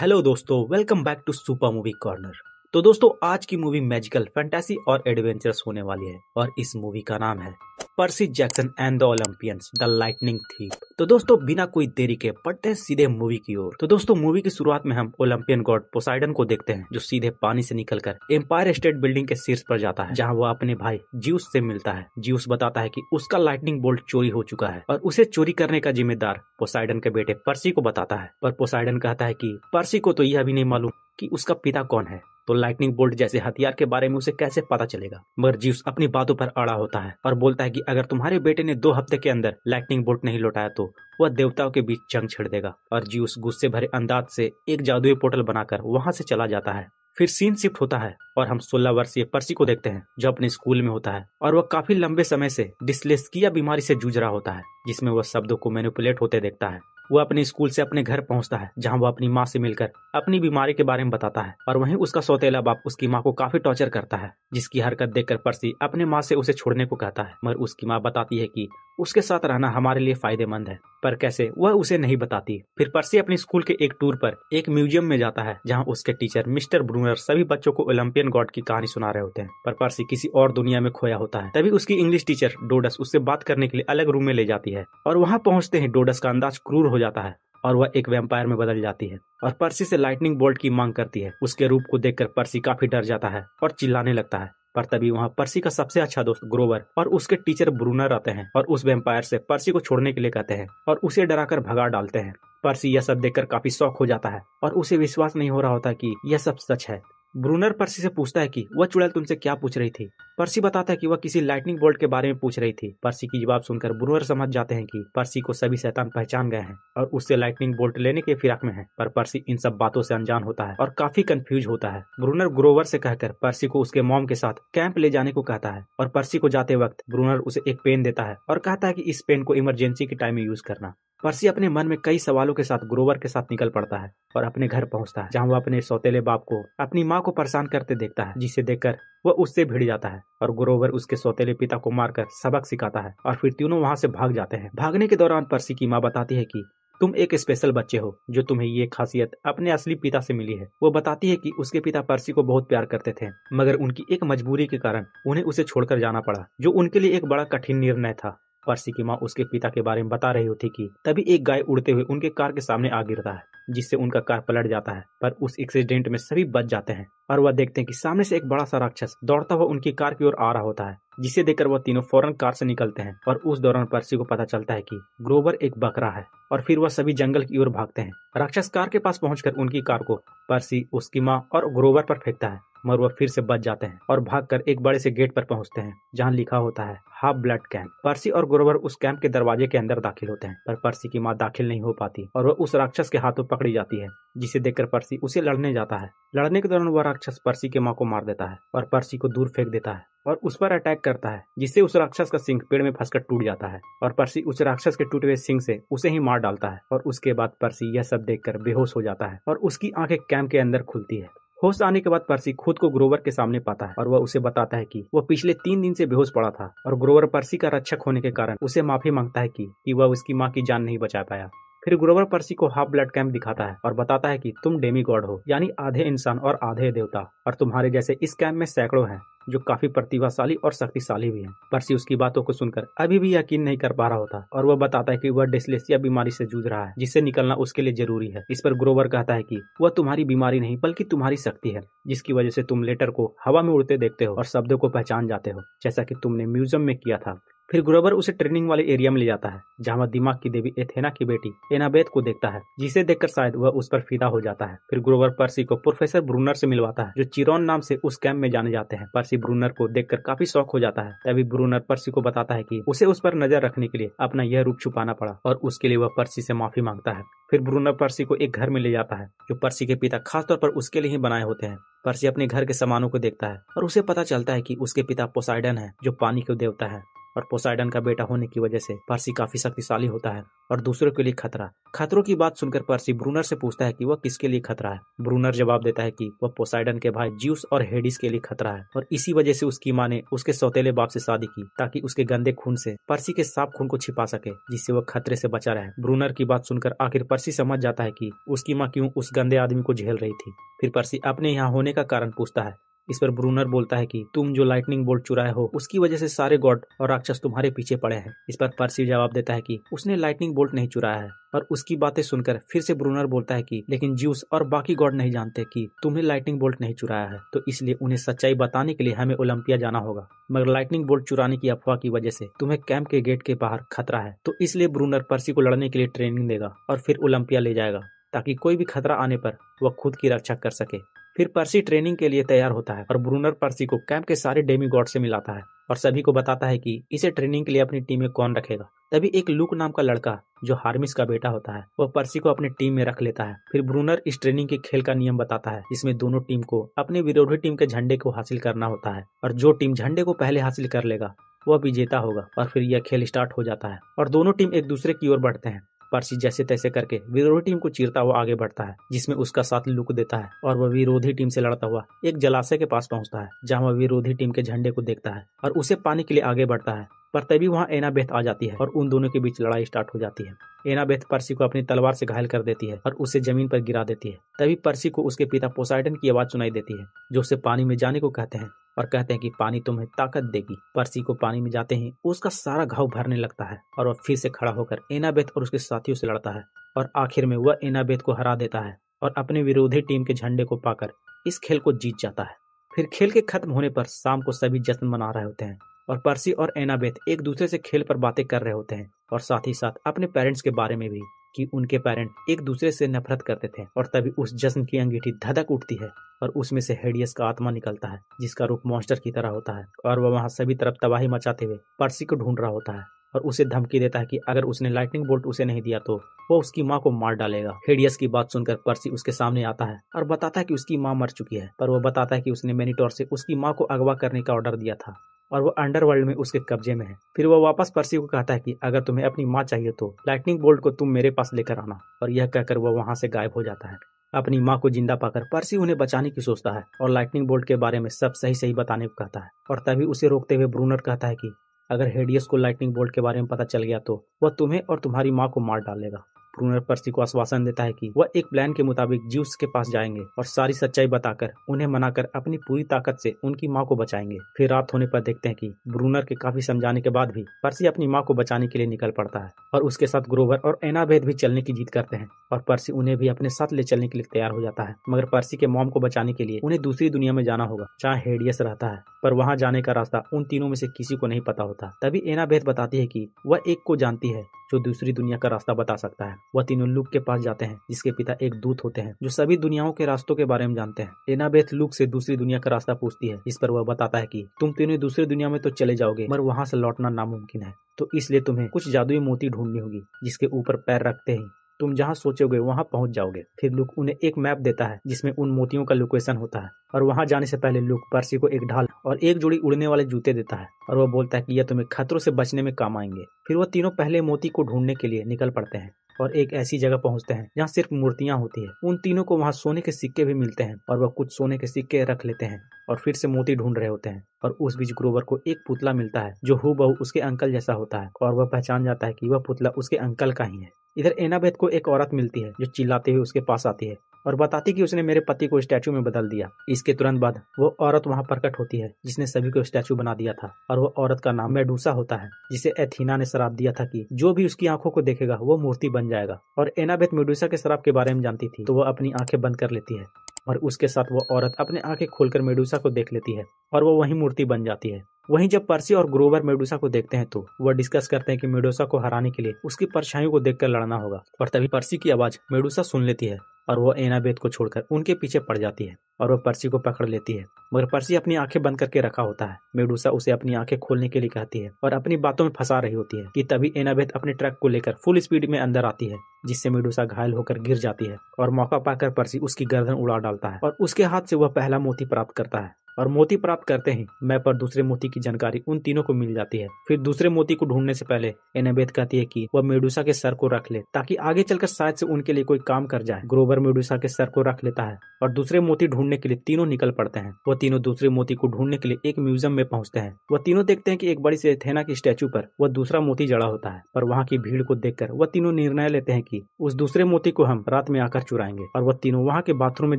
hello दोस्तों welcome back to super movie corner तो दोस्तों आज की मूवी मैजिकल फैंटेसी और एडवेंचरस होने वाली है और इस मूवी का नाम है Percy Jackson and the Olympians the lightning thief तो दोस्तों बिना कोई देरी के पढ़ते हैं सीधे मूवी की ओर तो दोस्तों मूवी की शुरुआत में हम ओलंपियन गॉड पोसाइडन को देखते हैं जो सीधे पानी से निकलकर एम्पायर स्टेट बिल्डिंग के शीर्ष पर जाता है जहां वह अपने भाई ज्यूस से मिलता है जीवस बताता है कि उसका लाइटनिंग बोल्ट चोरी हो चुका है और उसे चोरी करने का जिम्मेदार पोसाइडन के बेटे पर्सी को बताता है पर पोसाइडन कहता है की पर्सी को तो यह भी नहीं मालूम कि उसका पिता कौन है तो लाइटनिंग बोल्ट जैसे हथियार के बारे में उसे कैसे पता चलेगा मगर जीवस अपनी बातों पर अड़ा होता है और बोलता है कि अगर तुम्हारे बेटे ने दो हफ्ते के अंदर लाइटनिंग बोल्ट नहीं लौटाया तो वह देवताओं के बीच जंग छेड़ देगा और जीवस गुस्से भरे अंदाज से एक जादुई पोर्टल बनाकर वहां से चला जाता है फिर सीन शिफ्ट होता है और हम 16 वर्षीय पर्सी को देखते हैं जो अपने स्कूल में होता है और वह काफी लंबे समय से डिस्लेस्किया बीमारी से जूझ रहा होता है जिसमें वह शब्दों को मैनिपुलेट होते देखता है वह अपने स्कूल से अपने घर पहुंचता है जहां वह अपनी माँ से मिलकर अपनी बीमारी के बारे में बताता है और वहीं उसका सौतेला बाप उसकी माँ को काफी टॉर्चर करता है जिसकी हरकत देखकर पर्सी अपने माँ से उसे छोड़ने को कहता है मगर उसकी माँ बताती है कि उसके साथ रहना हमारे लिए फायदेमंद है पर कैसे वह उसे नहीं बताती फिर पर्सी अपने स्कूल के एक टूर पर एक म्यूजियम में जाता है जहां उसके टीचर मिस्टर ब्रूनर सभी बच्चों को ओलंपियन गॉड की कहानी सुना रहे होते हैं पर पर्सी किसी और दुनिया में खोया होता है तभी उसकी इंग्लिश टीचर डोडस उससे बात करने के लिए अलग रूम में ले जाती है और वहाँ पहुँचते ही डोडस का अंदाज क्रूर हो जाता है और वह एक वेम्पायर में बदल जाती है और पर्सी से लाइटनिंग बोल्ट की मांग करती है उसके रूप को देखकर पर्सी काफी डर जाता है और चिल्लाने लगता है पर तभी वहाँ पर्सी का सबसे अच्छा दोस्त ग्रोवर और उसके टीचर ब्रूनर आते हैं और उस वेम्पायर से पर्सी को छोड़ने के लिए कहते हैं और उसे डराकर भगा डालते हैं पर्सी यह सब देखकर काफी शौक हो जाता है और उसे विश्वास नहीं हो रहा होता कि यह सब सच है ब्रूनर पर्सी से पूछता है कि वह चुड़ैल तुमसे क्या पूछ रही थी पर्सी बताता है कि वह किसी लाइटनिंग बोल्ट के बारे में पूछ रही थी पर्सी की जवाब सुनकर ब्रूनर समझ जाते हैं कि पर्सी को सभी शैतान पहचान गए हैं और उससे लाइटनिंग बोल्ट लेने के फिराक में है पर पर्सी इन सब बातों से अनजान होता है और काफी कंफ्यूज होता है ब्रूनर ग्रोवर से कहकर पर्सी को उसके मॉम के साथ कैंप ले जाने को कहता है और पर्सी को जाते वक्त ब्रूनर उसे एक पेन देता है और कहता है की इस पेन को इमरजेंसी के टाइम में यूज करना पर्सी अपने मन में कई सवालों के साथ ग्रोवर के साथ निकल पड़ता है और अपने घर पहुंचता है जहां वह अपने सौतेले बाप को अपनी माँ को परेशान करते देखता है जिसे देखकर वह उससे भिड़ जाता है और ग्रोवर उसके सौतेले पिता को मारकर सबक सिखाता है और फिर तीनों वहाँ से भाग जाते हैं भागने के दौरान पर्सी की माँ बताती है की तुम एक स्पेशल बच्चे हो जो तुम्हें ये खासियत अपने असली पिता से मिली है वो बताती है कि उसके पिता पर्सी को बहुत प्यार करते थे मगर उनकी एक मजबूरी के कारण उन्हें उसे छोड़कर जाना पड़ा जो उनके लिए एक बड़ा कठिन निर्णय था पर्सी की माँ उसके पिता के बारे में बता रही होती कि तभी एक गाय उड़ते हुए उनके कार के सामने आ गिरता है जिससे उनका कार पलट जाता है पर उस एक्सीडेंट में सभी बच जाते हैं और वह देखते हैं कि सामने से एक बड़ा सा राक्षस दौड़ता हुआ उनकी कार की ओर आ रहा होता है जिसे देखकर वह तीनों फौरन कार से निकलते हैं और उस दौरान पर्सी को पता चलता है कि ग्रोवर एक बकरा है और फिर वह सभी जंगल की ओर भागते हैं राक्षस कार के पास पहुंचकर उनकी कार को पर्सी उसकी माँ और ग्रोवर पर फेंकता है मगर वह फिर से बच जाते हैं और भाग एक बड़े से गेट पर पहुंचते हैं जहां लिखा होता है हाफ ब्लड कैंप पर्सी और ग्रोवर उस कैंप के दरवाजे के अंदर दाखिल होते हैं पर पर्सी की माँ दाखिल नहीं हो पाती और वह उस राक्षस के हाथों पकड़ी जाती है जिसे देखकर पर्सी उसे लड़ने जाता है लड़ने के दौरान वह राक्षस पर्सी के माँ को मार देता है और पर्सी को दूर फेंक देता है और उस पर अटैक करता है जिससे उस राक्षस का सिंह पेड़ में फंसकर टूट जाता है और पर्सी उस राक्षस के टूटे हुए सिंह से उसे ही मार डालता है और उसके बाद पर्सी यह सब देखकर बेहोश हो जाता है और उसकी आंखें कैंप के अंदर खुलती है होश आने के बाद पर्सी खुद को ग्रोवर के सामने पाता है और वह उसे बताता है कि वह पिछले तीन दिन से बेहोश पड़ा था और ग्रोवर पर्सी का रक्षक होने के कारण उसे माफी मांगता है कि, कि वह उसकी माँ की जान नहीं बचा पाया फिर ग्रोवर पर्सी को हाफ ब्लड कैंप दिखाता है और बताता है कि तुम डेमी गॉड हो यानी आधे इंसान और आधे देवता और तुम्हारे जैसे इस कैंप में सैकड़ों हैं जो काफी प्रतिभाशाली और शक्तिशाली भी है परसी उसकी बातों को सुनकर अभी भी यकीन नहीं कर पा रहा होता और वह बताता है कि वह डिस्लेसिया बीमारी से जूझ रहा है जिससे निकलना उसके लिए जरूरी है इस पर ग्रोवर कहता है कि वह तुम्हारी बीमारी नहीं बल्कि तुम्हारी शक्ति है जिसकी वजह से तुम लेटर को हवा में उड़ते देखते हो और शब्दों को पहचान जाते हो जैसा की तुमने म्यूजियम में किया था फिर ग्रोवर उसे ट्रेनिंग वाले एरिया में ले जाता है जहाँ वह दिमाग की देवी एथेना की बेटी एनाबेथ को देखता है जिसे देखकर शायद वह उस पर फिदा हो जाता है फिर ग्रोवर पर्सी को प्रोफेसर ब्रूनर से मिलवाता है जो चिरोन नाम से उस कैंप में जाने जाते हैं पर्सी ब्रूनर को कर काफी शौक हो जाता है तभी ब्रूनर पर्सी को बताता है की उसे उस पर नजर रखने के लिए अपना यह रूप छुपाना पड़ा और उसके लिए वह पर्सी से माफी मांगता है फिर ब्रूनर पर्सी को एक घर में ले जाता है जो पर्सी के पिता खासतौर पर उसके लिए ही बनाए होते हैं पर्सी अपने घर के सामानों को देखता है और उसे पता चलता है कि उसके पिता पोसाइडन है जो पानी के देवता है और पोसाइडन का बेटा होने की वजह से पर्सी काफी शक्तिशाली होता है और दूसरों के लिए खतरा खतरों की बात सुनकर पर्सी ब्रूनर से पूछता है कि वह किसके लिए खतरा है ब्रूनर जवाब देता है कि वह पोसाइडन के भाई ज्यूस और हेडिस के लिए खतरा है और इसी वजह से उसकी माँ ने उसके सौतेले बाप से शादी की ताकि उसके गंदे खून से पर्सी के साफ खून को छिपा सके जिससे वह खतरे से बचा रहे ब्रूनर की बात सुनकर आखिर पर्सी समझ जाता है की उसकी माँ क्यूँ उस गंदे आदमी को झेल रही थी फिर पर्सी अपने यहाँ होने का कारण पूछता है इस पर ब्रूनर बोलता है कि तुम जो लाइटनिंग बोल्ट चुराए हो उसकी वजह से सारे गॉड और राक्षस तुम्हारे पीछे पड़े हैं इस पर पर्सी जवाब देता है कि उसने लाइटनिंग बोल्ट नहीं चुराया है और उसकी बातें सुनकर फिर से ब्रूनर बोलता है कि लेकिन ज्यूस और बाकी गॉड नहीं जानते कि तुमने लाइटनिंग बोल्ट नहीं चुराया है तो इसलिए उन्हें सच्चाई बताने के लिए हमें ओलंपिया जाना होगा मगर लाइटनिंग बोल्ट चुराने की अफवाह की वजह से तुम्हें कैंप के गेट के बाहर खतरा है तो इसलिए ब्रूनर पर्सी को लड़ने के लिए ट्रेनिंग देगा और फिर ओलंपिया ले जाएगा ताकि कोई भी खतरा आने पर वह खुद की रक्षा कर सके फिर पर्सी ट्रेनिंग के लिए तैयार होता है और ब्रूनर पर्सी को कैंप के सारे डेमी गॉड से मिलाता है और सभी को बताता है कि इसे ट्रेनिंग के लिए अपनी टीम में कौन रखेगा तभी एक लूक नाम का लड़का जो हार्मिस का बेटा होता है वह पर्सी को अपनी टीम में रख लेता है फिर ब्रूनर इस ट्रेनिंग के खेल का नियम बताता है जिसमें दोनों टीम को अपने विरोधी टीम के झंडे को हासिल करना होता है और जो टीम झंडे को पहले हासिल कर लेगा वह विजेता होगा और फिर यह खेल स्टार्ट हो जाता है और दोनों टीम एक दूसरे की ओर बढ़ते हैं पर्सी जैसे तैसे करके विरोधी टीम को चीरता हुआ आगे बढ़ता है जिसमें उसका साथ लुक देता है और वह विरोधी टीम से लड़ता हुआ एक जलाशय के पास पहुंचता है जहां वह विरोधी टीम के झंडे को देखता है और उसे पानी के लिए आगे बढ़ता है पर तभी वहाँ एनाबेथ आ जाती है और उन दोनों के बीच लड़ाई स्टार्ट हो जाती है एनाबेथ पर्सी को अपनी तलवार से घायल कर देती है और उसे जमीन पर गिरा देती है तभी पर्सी को उसके पिता पोसाइडन की आवाज सुनाई देती है जो उसे पानी में जाने को कहते हैं और कहते हैं कि पानी तुम्हें ताकत देगी पर्सी को पानी में जाते ही उसका सारा घाव भरने लगता है और वह फिर से खड़ा होकर एनाबेथ और उसके साथियों से लड़ता है और आखिर में वह एनाबेथ को हरा देता है और अपने विरोधी टीम के झंडे को पाकर इस खेल को जीत जाता है फिर खेल के खत्म होने पर शाम को सभी जश्न मना रहे होते हैं और पर्सी और एनाबेथ एक दूसरे से खेल पर बातें कर रहे होते हैं और साथ ही साथ अपने पेरेंट्स के बारे में भी कि उनके पेरेंट एक दूसरे से नफरत करते थे और तभी उस जश्न की अंगीठी धधक उठती है और उसमें से हेडियस का आत्मा निकलता है जिसका रूप मॉन्स्टर की तरह होता है और वह वहां सभी तरफ तबाही मचाते हुए पर्सी को ढूंढ रहा होता है और उसे धमकी देता है कि अगर उसने लाइटनिंग बोल्ट उसे नहीं दिया तो वो उसकी माँ को मार डालेगा हेडियस की बात सुनकर पर्सी उसके सामने आता है और बताता है कि उसकी माँ मर चुकी है पर वो बताता है कि उसने मेनिटोर से उसकी माँ को अगवा करने का ऑर्डर दिया था और वो अंडरवर्ल्ड में उसके कब्जे में है फिर वो वापस पर्सी को कहता है कि अगर तुम्हें अपनी माँ चाहिए तो लाइटनिंग बोल्ट को तुम मेरे पास लेकर आना और यह कहकर वो वहाँ से गायब हो जाता है अपनी माँ को जिंदा पाकर पर्सी उन्हें बचाने की सोचता है और लाइटनिंग बोल्ट के बारे में सब सही सही बताने को कहता है और तभी उसे रोकते हुए ब्रूनर कहता है कि अगर हेडियस को लाइटनिंग बोल्ट के बारे में पता चल गया तो वह तुम्हें और तुम्हारी माँ को मार डालेगा प्रूनर पर्सी को आश्वासन देता है कि वह एक प्लान के मुताबिक ज्यूस के पास जाएंगे और सारी सच्चाई बताकर उन्हें मनाकर अपनी पूरी ताकत से उनकी माँ को बचाएंगे फिर रात होने पर देखते हैं कि ब्रूनर के काफी समझाने के बाद भी पर्सी अपनी माँ को बचाने के लिए निकल पड़ता है और उसके साथ ग्रोवर और एनाबेद भी चलने की जीत करते हैं और पर्सी उन्हें भी अपने साथ ले चलने के लिए तैयार हो जाता है मगर पर्सी के मॉम को बचाने के लिए उन्हें दूसरी दुनिया में जाना होगा चाहे हेडियस रहता है पर वहाँ जाने का रास्ता उन तीनों में से किसी को नहीं पता होता तभी एनाबेद बताती है की वह एक को जानती है जो दूसरी दुनिया का रास्ता बता सकता है वह तीनों लूक के पास जाते हैं जिसके पिता एक दूत होते हैं जो सभी दुनियाओं के रास्तों के बारे में जानते हैं एनाबेथ लूक से दूसरी दुनिया का रास्ता पूछती है इस पर वह बताता है की तुम तीनों दूसरी दुनिया में तो चले जाओगे मगर वहाँ से लौटना नामुमकिन है तो इसलिए तुम्हें कुछ जादुई मोती ढूंढनी होगी जिसके ऊपर पैर रखते ही तुम जहाँ सोचोगे वहाँ पहुँच जाओगे फिर लुक उन्हें एक मैप देता है जिसमें उन मोतियों का लोकेशन होता है और वहाँ जाने से पहले लुक पर्सी को एक ढाल और एक जोड़ी उड़ने वाले जूते देता है और वह बोलता है कि यह तुम्हें खतरों से बचने में काम आएंगे फिर वह तीनों पहले मोती को ढूंढने के लिए निकल पड़ते हैं और एक ऐसी जगह पहुंचते हैं जहाँ सिर्फ मूर्तियां होती है उन तीनों को वहाँ सोने के सिक्के भी मिलते हैं और वह कुछ सोने के सिक्के रख लेते हैं और फिर से मोती ढूंढ रहे होते हैं और उस बीच ग्रोवर को एक पुतला मिलता है जो हु उसके अंकल जैसा होता है और वह पहचान जाता है कि वह पुतला उसके अंकल का ही है इधर एनाबेथ को एक औरत मिलती है जो चिल्लाते हुए उसके पास आती है और बताती कि उसने मेरे पति को स्टैचू में बदल दिया इसके तुरंत बाद वो औरत वहाँ प्रकट होती है जिसने सभी को स्टैचू बना दिया था और वो औरत का नाम मेडूसा होता है जिसे एथीना ने शराब दिया था कि जो भी उसकी आंखों को देखेगा वो मूर्ति बन जाएगा और एनाबेथ मेडूसा के शराब के बारे में जानती थी तो वो अपनी आंखें बंद कर लेती है और उसके साथ वो औरत अपने आंखें खोलकर मेडूसा को देख लेती है और वो वही मूर्ति बन जाती है वहीं जब पर्सी और ग्रोवर मेडूसा को देखते हैं तो वह डिस्कस करते हैं कि मेडूसा को हराने के लिए उसकी परछाइयों को देखकर लड़ना होगा और तभी पर्सी की आवाज मेडूसा सुन लेती है और वो एनाबेद को छोड़कर उनके पीछे पड़ जाती है और वह पर्सी को पकड़ लेती है मगर पर्सी अपनी आंखें बंद करके रखा होता है मेडूसा उसे अपनी आंखें खोलने के लिए कहती है और अपनी बातों में फंसा रही होती है कि तभी एनाबेद अपने ट्रक को लेकर फुल स्पीड में अंदर आती है जिससे मेडूसा घायल होकर गिर जाती है और मौका पाकर पर्सी उसकी गर्दन उड़ा डालता है और उसके हाथ से वह पहला मोती प्राप्त करता है और मोती प्राप्त करते ही मैप पर दूसरे मोती की जानकारी उन तीनों को मिल जाती है फिर दूसरे मोती को ढूंढने से पहले एनाबेथ कहती है कि वह मेडुसा के सर को रख ले ताकि आगे चलकर शायद से उनके लिए कोई काम कर जाए ग्रोवर मेडुसा के सर को रख लेता है और दूसरे मोती ढूंढने के लिए तीनों निकल पड़ते हैं वह तीनों दूसरे मोती को ढूंढने के लिए एक म्यूजियम में पहुंचते हैं वह तीनों देखते हैं कि एक बड़ी से एथेना की स्टैचू पर वह दूसरा मोती जड़ा होता है पर वहाँ की भीड़ को देखकर वह तीनों निर्णय लेते हैं की उस दूसरे मोती को हम रात में आकर चुराएंगे और वह तीनों वहाँ के बाथरूम में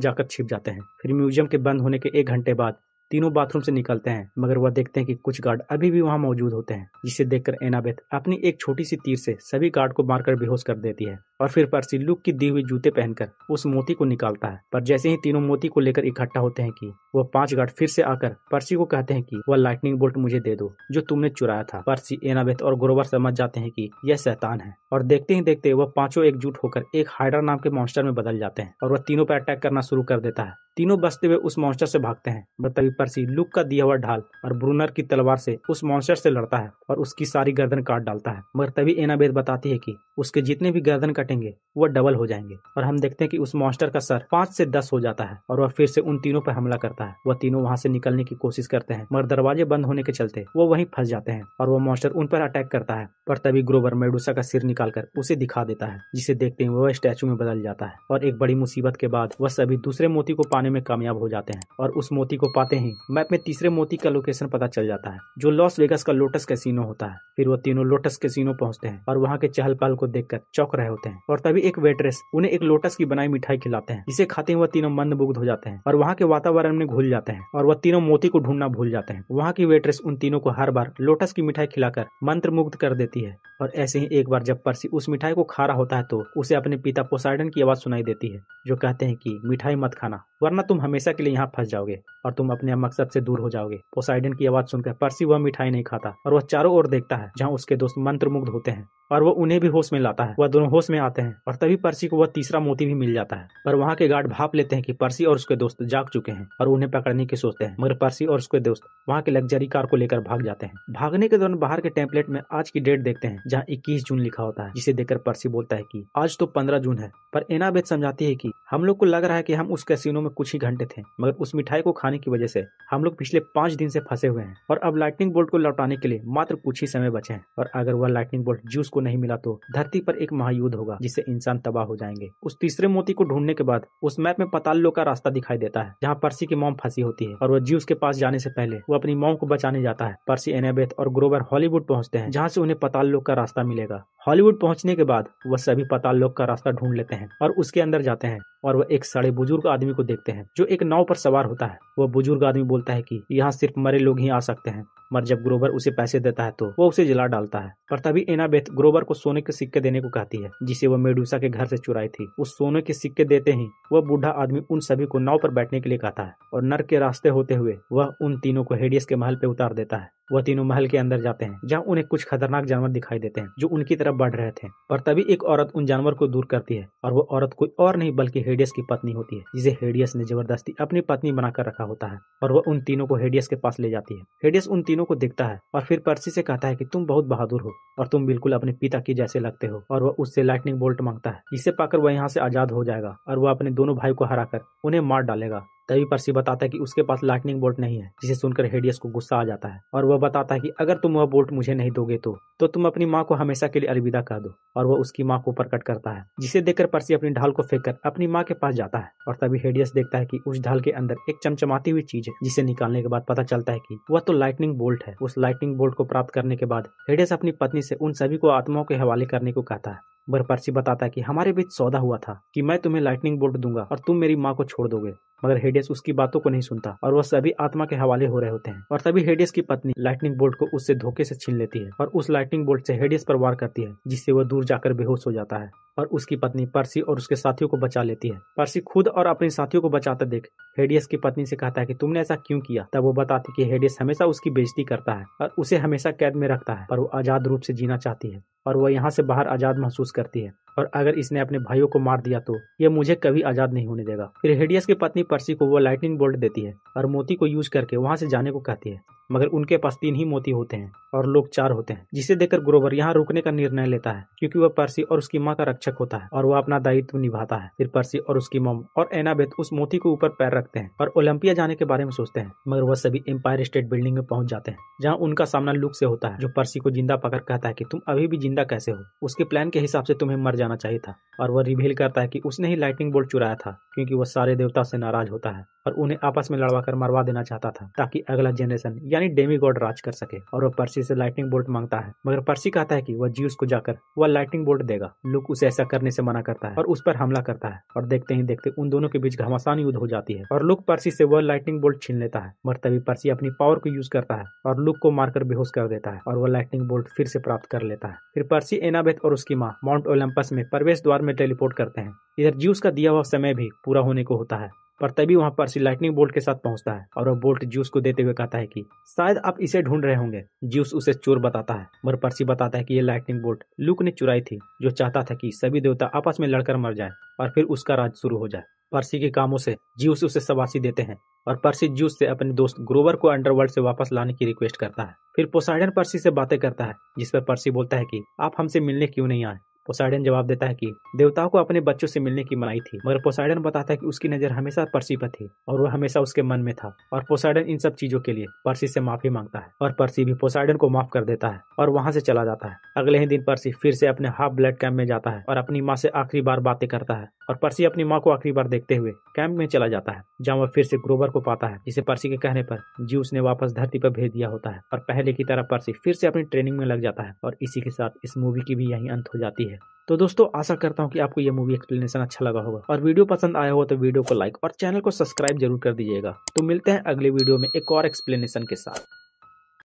जाकर छिप जाते हैं फिर म्यूजियम के बंद होने के एक घंटे बाद तीनों बाथरूम से निकलते हैं मगर वह देखते हैं कि कुछ गार्ड अभी भी वहां मौजूद होते हैं जिसे देखकर एनाबेथ अपनी एक छोटी सी तीर से सभी गार्ड को मारकर बेहोश कर देती है और फिर पर्सी लुक की दी हुई जूते पहनकर उस मोती को निकालता है पर जैसे ही तीनों मोती को लेकर इकट्ठा होते हैं कि वह पांच गार्ड फिर से आकर पर्सी को कहते हैं कि वह लाइटनिंग बोल्ट मुझे दे दो जो तुमने चुराया था पर्सी एनाबेथ और ग्रोवर समझ जाते हैं कि यह शैतान है और देखते ही देखते वह पांचों एकजुट होकर एक हाइड्रा नाम के मॉन्स्टर में बदल जाते हैं और वह तीनों पर अटैक करना शुरू कर देता है तीनों बचते हुए उस मॉन्स्टर से भागते हैं तभी पर्सी लुक का दिया हुआ ढाल और ब्रूनर की तलवार से उस मॉन्स्टर से लड़ता है और उसकी सारी गर्दन काट डालता है मगर तभी एनाबेद बताती है कि उसके जितने भी गर्दन कटेंगे वह डबल हो जाएंगे और हम देखते हैं कि उस मॉन्स्टर का सर पांच से दस हो जाता है और वह फिर से उन तीनों पर हमला करता है वह तीनों वहाँ से निकलने की कोशिश करते हैं मगर दरवाजे बंद होने के चलते वो वहीं फंस जाते हैं और वह मॉन्स्टर उन पर अटैक करता है पर तभी ग्रोवर मेडूसा का सिर निकालकर उसे दिखा देता है जिसे देखते ही वह स्टैचू में बदल जाता है और एक बड़ी मुसीबत के बाद वह सभी दूसरे मोती को पाने पाने में कामयाब हो जाते हैं और उस मोती को पाते ही मैप में तीसरे मोती का लोकेशन पता चल जाता है जो लॉस वेगस का लोटस कैसीनो होता है फिर वो तीनों लोटस कैसीनो पहुंचते हैं और वहाँ के चहल पहल को कर चौक रहे होते हैं और तभी एक वेट्रेस उन्हें एक लोटस की बनाई मिठाई खिलाते हैं इसे खाते हुए तीनों मंदबुग्ध हो जाते हैं और वहाँ के वातावरण में घुल जाते हैं और वह तीनों मोती को ढूंढना भूल जाते हैं वहाँ की वेट्रेस उन तीनों को हर बार लोटस की मिठाई खिलाकर मंत्र मुग्ध कर देती है और ऐसे ही एक बार जब पर्सी उस मिठाई को खा रहा होता है तो उसे अपने पिता पोसाइडन की आवाज सुनाई देती है जो कहते हैं कि मिठाई मत खाना वरना वरना तुम हमेशा के लिए यहाँ फंस जाओगे और तुम अपने मकसद से दूर हो जाओगे पोसाइडन की आवाज सुनकर पर्सी वह मिठाई नहीं खाता और वह चारों ओर देखता है जहाँ उसके दोस्त मंत्र होते हैं और वो उन्हें भी होश में लाता है वह दोनों होश में आते हैं और तभी पर्सी को वह तीसरा मोती भी मिल जाता है पर वहाँ के गार्ड भाप लेते हैं कि पर्सी और उसके दोस्त जाग चुके हैं और उन्हें पकड़ने की सोचते हैं मगर पर्सी और उसके दोस्त वहाँ के लग्जरी कार को लेकर भाग जाते हैं भागने के दौरान बाहर के टेम्पलेट में आज की डेट देखते हैं जहाँ इक्कीस जून लिखा होता है जिसे देखकर पर्सी बोलता है की आज तो पंद्रह जून है पर एनाबेद समझाती है की हम लोग को लग रहा है की हम उस कैसीनो में कुछ ही घंटे थे मगर उस मिठाई को खाने की वजह से हम लोग पिछले पांच दिन से फंसे हुए हैं और अब लाइटनिंग बोल्ट को लौटाने के लिए मात्र कुछ ही समय बचे हैं और अगर वह लाइटनिंग बोल्ट जूस को को नहीं मिला तो धरती पर एक महायुद्ध होगा जिससे इंसान तबाह हो जाएंगे उस तीसरे मोती को ढूंढने के बाद उस मैप में पतालो का रास्ता दिखाई देता है जहाँ पर्सी की मोम फंसी होती है और वह जीव उसके पास जाने से पहले वो अपनी मोम को बचाने जाता है पर्सी एनाबेथ और ग्रोवर हॉलीवुड पहुंचते हैं जहाँ से उन्हें पतालो का रास्ता मिलेगा हॉलीवुड पहुंचने के बाद वह सभी पतालो का रास्ता ढूंढ लेते हैं और उसके अंदर जाते हैं और वह एक सड़े बुजुर्ग आदमी को देखते हैं जो एक नाव पर सवार होता है वह बुजुर्ग आदमी बोलता है कि यहाँ सिर्फ मरे लोग ही आ सकते हैं मगर जब ग्रोवर उसे पैसे देता है तो वो उसे जला डालता है पर तभी एनाबेथ ग्रोवर को सोने के सिक्के देने को कहती है जिसे वो मेडूसा के घर से चुराई थी उस सोने के सिक्के देते ही वह बूढ़ा आदमी उन सभी को नाव पर बैठने के लिए कहता है और नर के रास्ते होते हुए वह उन तीनों को हेडियस के महल पे उतार देता है वह तीनों महल के अंदर जाते हैं जहाँ उन्हें कुछ खतरनाक जानवर दिखाई देते हैं जो उनकी तरफ बढ़ रहे थे पर तभी एक औरत उन जानवर को दूर करती है और वो औरत कोई और नहीं बल्कि हेडियस की पत्नी होती है जिसे हेडियस ने जबरदस्ती अपनी पत्नी बनाकर रखा होता है और वह उन तीनों को हेडियस के पास ले जाती है हेडियस उन तीनों तीनों को देखता है और फिर पर्सी से कहता है कि तुम बहुत बहादुर हो और तुम बिल्कुल अपने पिता की जैसे लगते हो और वह उससे लाइटनिंग बोल्ट मांगता है इसे पाकर वह यहाँ से आजाद हो जाएगा और वह अपने दोनों भाई को हरा उन्हें मार डालेगा तभी पर्सी बताता है कि उसके पास लाइटनिंग बोल्ट नहीं है जिसे सुनकर हेडियस को गुस्सा आ जाता है और वह बताता है कि अगर तुम वह बोल्ट मुझे नहीं दोगे तो तो तुम अपनी माँ को हमेशा के लिए अलविदा कह दो और वह उसकी माँ को प्रकट करता है जिसे देखकर पर्सी अपनी ढाल को फेंक कर अपनी माँ के पास जाता है और तभी हेडियस देखता है की उस ढाल के अंदर एक चमचमाती हुई चीज है जिसे निकालने के बाद पता चलता है की वह तो लाइटनिंग बोल्ट है उस लाइटनिंग बोल्ट को प्राप्त करने के बाद हेडियस अपनी पत्नी से उन सभी को आत्माओं के हवाले करने को कहता है पर पर्सी बताता है कि हमारे बीच सौदा हुआ था कि मैं तुम्हें लाइटनिंग बोल्ट दूंगा और तुम मेरी माँ को छोड़ दोगे मगर हेडियस उसकी बातों को नहीं सुनता और वह सभी आत्मा के हवाले हो रहे होते हैं और तभी हेडियस की पत्नी लाइटनिंग बोल्ट को उससे धोखे से छीन लेती है और उस लाइटनिंग बोल्ट से हेडियस पर वार करती है जिससे वह दूर जाकर बेहोश हो जाता है और उसकी पत्नी पर्सी और उसके साथियों को बचा लेती है पर्सी खुद और अपने साथियों को बचाता देख हेडियस की पत्नी से कहता है कि तुमने ऐसा क्यों किया तब वो बताती कि हेडियस हमेशा उसकी बेइज्जती करता है और उसे हमेशा कैद में रखता है पर वो आजाद रूप से जीना चाहती है और वह यहाँ से बाहर आजाद महसूस करती है और अगर इसने अपने भाइयों को मार दिया तो यह मुझे कभी आजाद नहीं होने देगा फिर हेडियस की पत्नी पर्सी को वो लाइटनिंग बोल्ट देती है और मोती को यूज करके वहाँ से जाने को कहती है मगर उनके पास तीन ही मोती होते हैं और लोग चार होते हैं जिसे देखकर ग्रोवर यहाँ रुकने का निर्णय लेता है क्योंकि वह पर्सी और उसकी माँ का रक्षक होता है और वह अपना दायित्व निभाता है फिर पर्सी और उसकी मम और एनाबेथ उस मोती के ऊपर पैर रखते हैं और ओलंपिया जाने के बारे में सोचते हैं मगर वह सभी एम्पायर स्टेट बिल्डिंग में पहुंच जाते हैं जहाँ उनका सामना लुक से होता है जो पर्सी को जिंदा पकड़ कहता है की तुम अभी भी जिंदा कैसे हो उसके प्लान के हिसाब से तुम्हें मर जाना चाहिए था और वह रिवील करता है की उसने ही लाइटिंग बोल्ट चुराया था क्योंकि वह सारे देवता से नाराज होता है और उन्हें आपस में लड़वा कर मरवा देना चाहता था ताकि अगला जनरेशन या यानी डेमी गॉड राज कर सके और वह पर्सी से लाइटनिंग बोल्ट मांगता है मगर पर्सी कहता है कि वह जीव को जाकर वह लाइटनिंग बोल्ट देगा लुक उसे ऐसा करने से मना करता है और उस पर हमला करता है और देखते ही देखते उन दोनों के बीच घमासान युद्ध हो जाती है और लुक पर्सी से वह लाइटनिंग बोल्ट छीन लेता है मगर तभी पर्सी अपनी पावर को यूज करता है और लुक को मारकर बेहोश कर देता है और वह लाइटनिंग बोल्ट फिर से प्राप्त कर लेता है फिर पर्सी एनाबेथ और उसकी माँ माउंट ओलंपस में प्रवेश द्वार में टेलीपोर्ट करते हैं इधर ज्यूस का दिया हुआ समय भी पूरा होने को होता है पर तभी वहाँ पर्सी लाइटनिंग बोल्ट के साथ पहुँचता है और वह बोल्ट जूस को देते हुए कहता है कि शायद आप इसे ढूंढ रहे होंगे जूस उसे चोर बताता है मगर पर्सी बताता है कि ये लाइटनिंग बोल्ट लुक ने चुराई थी जो चाहता था कि सभी देवता आपस में लड़कर मर जाए और फिर उसका राज शुरू हो जाए पर्सी के कामों से ज्यूस उसे सबासी देते हैं और पर्सी जूस से अपने दोस्त ग्रोवर को अंडरवर्ल्ड से वापस लाने की रिक्वेस्ट करता है फिर पोसाइडन पर्सी से बातें करता है जिस पर पर्सी बोलता है कि आप हमसे मिलने क्यों नहीं आए पोसाइडन जवाब देता है कि देवताओं को अपने बच्चों से मिलने की मनाई थी मगर पोसाइडन बताता है कि उसकी नजर हमेशा पर्सी पर थी और वह हमेशा उसके मन में था और पोसाइडन इन सब चीजों के लिए पर्सी से माफी मांगता है और पर्सी भी पोसाइडन को माफ कर देता है और वहाँ से चला जाता है अगले ही दिन पर्सी फिर से अपने हाफ ब्लड कैंप में जाता है और अपनी माँ से आखिरी बार बातें करता है और पर्सी अपनी माँ को आखिरी बार देखते हुए कैंप में चला जाता है जहाँ वह फिर से ग्रोवर को पाता है जिसे पर्सी के कहने पर जी उसने वापस धरती पर भेज दिया होता है और पहले की तरह पर्सी फिर से अपनी ट्रेनिंग में लग जाता है और इसी के साथ इस मूवी की भी यही अंत हो जाती है है तो दोस्तों आशा करता हूँ कि आपको यह मूवी एक्सप्लेनेशन अच्छा लगा होगा और वीडियो पसंद आया हो तो वीडियो को लाइक और चैनल को सब्सक्राइब जरूर कर दीजिएगा तो मिलते हैं अगले वीडियो में एक और एक्सप्लेनेशन के साथ